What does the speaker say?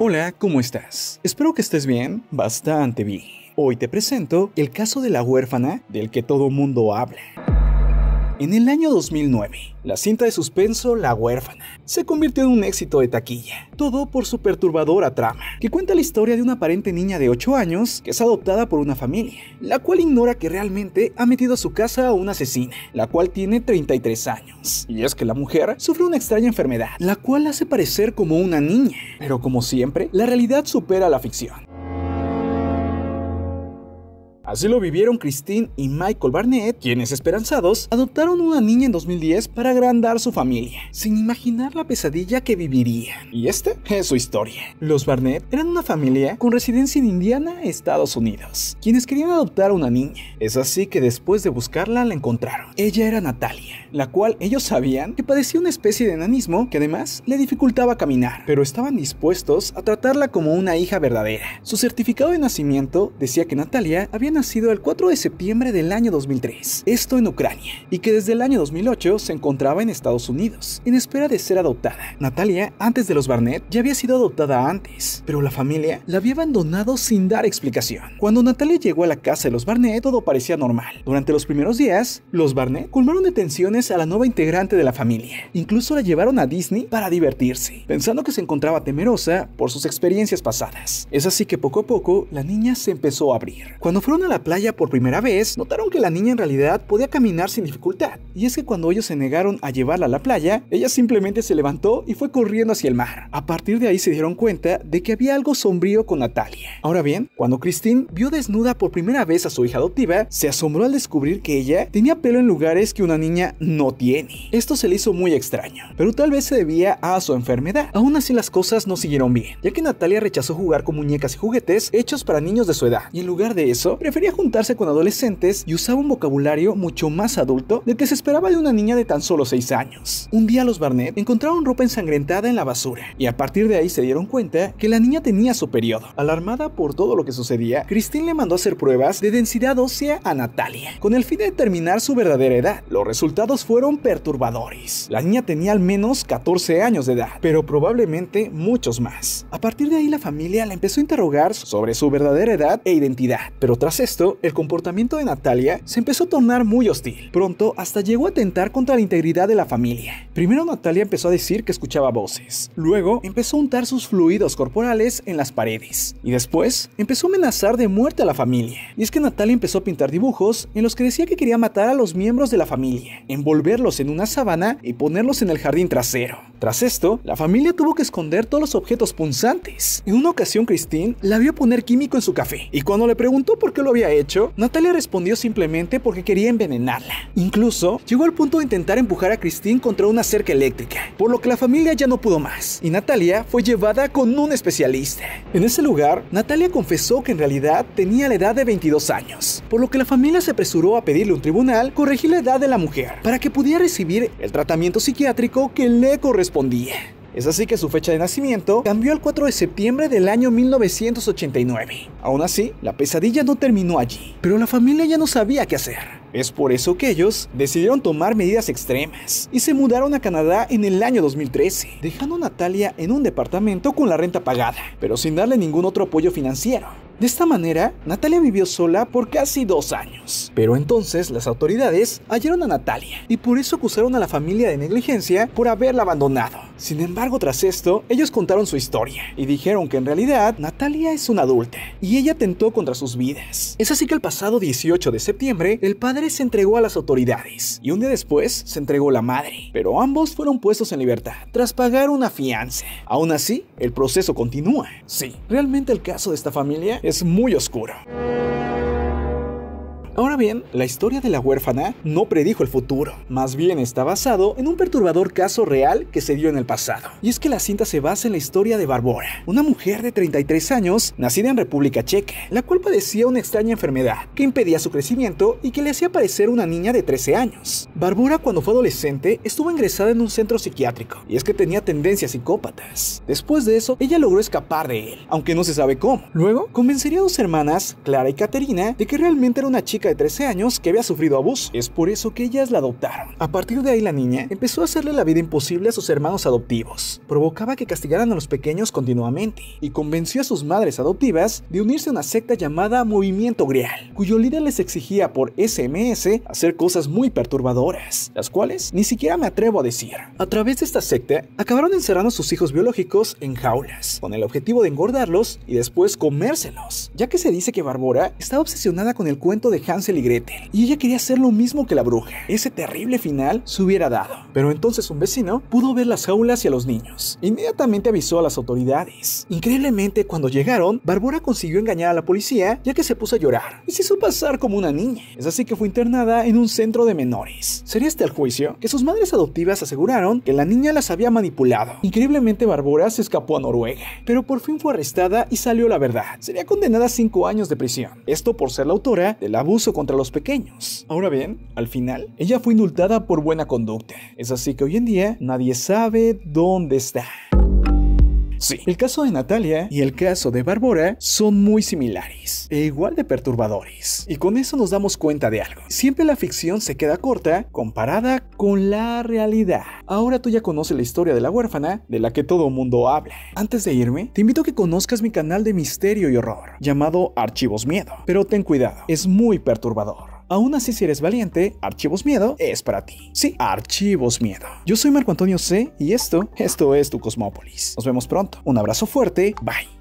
Hola, ¿cómo estás? Espero que estés bien, bastante bien. Hoy te presento el caso de la huérfana del que todo mundo habla. En el año 2009, la cinta de suspenso La huérfana se convirtió en un éxito de taquilla, todo por su perturbadora trama, que cuenta la historia de una aparente niña de 8 años que es adoptada por una familia, la cual ignora que realmente ha metido a su casa a una asesina, la cual tiene 33 años. Y es que la mujer sufre una extraña enfermedad, la cual hace parecer como una niña, pero como siempre, la realidad supera la ficción. Así lo vivieron Christine y Michael Barnett, quienes esperanzados adoptaron una niña en 2010 para agrandar su familia, sin imaginar la pesadilla que vivirían. Y esta es su historia. Los Barnett eran una familia con residencia en Indiana, Estados Unidos, quienes querían adoptar a una niña. Es así que después de buscarla la encontraron. Ella era Natalia, la cual ellos sabían que padecía una especie de enanismo que además le dificultaba caminar, pero estaban dispuestos a tratarla como una hija verdadera. Su certificado de nacimiento decía que Natalia había nacido el 4 de septiembre del año 2003, esto en Ucrania, y que desde el año 2008 se encontraba en Estados Unidos, en espera de ser adoptada. Natalia, antes de los Barnett, ya había sido adoptada antes, pero la familia la había abandonado sin dar explicación. Cuando Natalia llegó a la casa de los Barnett, todo parecía normal. Durante los primeros días, los Barnett colmaron de tensiones a la nueva integrante de la familia. Incluso la llevaron a Disney para divertirse, pensando que se encontraba temerosa por sus experiencias pasadas. Es así que poco a poco, la niña se empezó a abrir. Cuando fueron a la playa por primera vez, notaron que la niña en realidad podía caminar sin dificultad. Y es que cuando ellos se negaron a llevarla a la playa, ella simplemente se levantó y fue corriendo hacia el mar. A partir de ahí se dieron cuenta de que había algo sombrío con Natalia. Ahora bien, cuando Christine vio desnuda por primera vez a su hija adoptiva, se asombró al descubrir que ella tenía pelo en lugares que una niña no tiene. Esto se le hizo muy extraño, pero tal vez se debía a su enfermedad. Aún así las cosas no siguieron bien, ya que Natalia rechazó jugar con muñecas y juguetes hechos para niños de su edad, y en lugar de eso, quería juntarse con adolescentes y usaba un vocabulario mucho más adulto del que se esperaba de una niña de tan solo 6 años. Un día los Barnett encontraron ropa ensangrentada en la basura y a partir de ahí se dieron cuenta que la niña tenía su periodo. Alarmada por todo lo que sucedía, Christine le mandó a hacer pruebas de densidad ósea a Natalia con el fin de determinar su verdadera edad. Los resultados fueron perturbadores. La niña tenía al menos 14 años de edad, pero probablemente muchos más. A partir de ahí la familia la empezó a interrogar sobre su verdadera edad e identidad, pero tras esto, el comportamiento de Natalia se empezó a tornar muy hostil. Pronto hasta llegó a atentar contra la integridad de la familia. Primero Natalia empezó a decir que escuchaba voces, luego empezó a untar sus fluidos corporales en las paredes y después empezó a amenazar de muerte a la familia. Y es que Natalia empezó a pintar dibujos en los que decía que quería matar a los miembros de la familia, envolverlos en una sábana y ponerlos en el jardín trasero. Tras esto, la familia tuvo que esconder todos los objetos punzantes. En una ocasión Christine la vio poner químico en su café y cuando le preguntó por qué lo había hecho, Natalia respondió simplemente porque quería envenenarla. Incluso llegó al punto de intentar empujar a Christine contra una cerca eléctrica, por lo que la familia ya no pudo más y Natalia fue llevada con un especialista. En ese lugar, Natalia confesó que en realidad tenía la edad de 22 años, por lo que la familia se apresuró a pedirle a un tribunal corregir la edad de la mujer para que pudiera recibir el tratamiento psiquiátrico que le correspondía. Es así que su fecha de nacimiento cambió al 4 de septiembre del año 1989. Aún así, la pesadilla no terminó allí, pero la familia ya no sabía qué hacer. Es por eso que ellos decidieron tomar medidas extremas y se mudaron a Canadá en el año 2013, dejando a Natalia en un departamento con la renta pagada, pero sin darle ningún otro apoyo financiero. De esta manera, Natalia vivió sola por casi dos años. Pero entonces las autoridades hallaron a Natalia y por eso acusaron a la familia de negligencia por haberla abandonado. Sin embargo, tras esto, ellos contaron su historia y dijeron que en realidad Natalia es una adulta y ella tentó contra sus vidas. Es así que el pasado 18 de septiembre, el padre se entregó a las autoridades y un día después se entregó la madre, pero ambos fueron puestos en libertad tras pagar una fianza. Aún así, el proceso continúa. Sí, realmente el caso de esta familia es muy oscuro bien, la historia de la huérfana no predijo el futuro, más bien está basado en un perturbador caso real que se dio en el pasado. Y es que la cinta se basa en la historia de Barbora, una mujer de 33 años nacida en República Checa, la cual padecía una extraña enfermedad que impedía su crecimiento y que le hacía parecer una niña de 13 años. Barbora cuando fue adolescente estuvo ingresada en un centro psiquiátrico y es que tenía tendencias psicópatas. Después de eso, ella logró escapar de él, aunque no se sabe cómo. Luego, convencería a dos hermanas, Clara y Caterina, de que realmente era una chica de 13 años que había sufrido abuso. Es por eso que ellas la adoptaron. A partir de ahí la niña empezó a hacerle la vida imposible a sus hermanos adoptivos. Provocaba que castigaran a los pequeños continuamente y convenció a sus madres adoptivas de unirse a una secta llamada Movimiento Grial, cuyo líder les exigía por SMS hacer cosas muy perturbadoras, las cuales ni siquiera me atrevo a decir. A través de esta secta, acabaron encerrando a sus hijos biológicos en jaulas, con el objetivo de engordarlos y después comérselos, ya que se dice que Barbora está obsesionada con el cuento de Hans y ella quería hacer lo mismo que la bruja. Ese terrible final se hubiera dado. Pero entonces un vecino pudo ver las jaulas y a los niños. Inmediatamente avisó a las autoridades. Increíblemente, cuando llegaron, Barbora consiguió engañar a la policía ya que se puso a llorar y se hizo pasar como una niña. Es así que fue internada en un centro de menores. Sería este el juicio que sus madres adoptivas aseguraron que la niña las había manipulado. Increíblemente, Barbora se escapó a Noruega, pero por fin fue arrestada y salió la verdad. Sería condenada a 5 años de prisión. Esto por ser la autora del abuso contra los pequeños. Ahora bien, al final, ella fue indultada por buena conducta. Es así que hoy en día nadie sabe dónde está. Sí, el caso de Natalia y el caso de Bárbara son muy similares e igual de perturbadores. Y con eso nos damos cuenta de algo. Siempre la ficción se queda corta comparada con la realidad. Ahora tú ya conoces la historia de la huérfana de la que todo mundo habla. Antes de irme, te invito a que conozcas mi canal de misterio y horror llamado Archivos Miedo. Pero ten cuidado, es muy perturbador. Aún así, si eres valiente, Archivos Miedo es para ti. Sí, Archivos Miedo. Yo soy Marco Antonio C y esto, esto es tu Cosmópolis. Nos vemos pronto. Un abrazo fuerte. Bye.